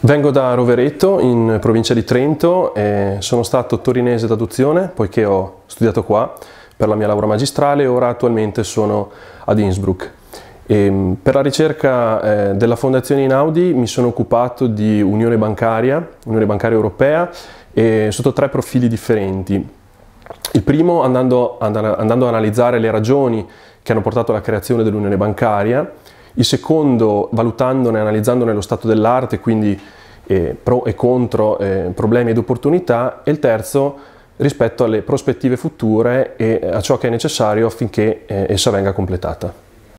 Vengo da Rovereto, in provincia di Trento, e sono stato torinese d'adozione poiché ho studiato qua per la mia laurea magistrale e ora attualmente sono ad Innsbruck. E ehm, per la ricerca eh, della Fondazione Inaudi mi sono occupato di Unione Bancaria, Unione Bancaria Europea, sotto tre profili differenti. Il primo andando, andando ad analizzare le ragioni che hanno portato alla creazione dell'Unione Bancaria, il secondo valutandone, analizzandone lo stato dell'arte, quindi eh, pro e contro, eh, problemi ed opportunità, e il terzo rispetto alle prospettive future e a ciò che è necessario affinché eh, essa venga completata.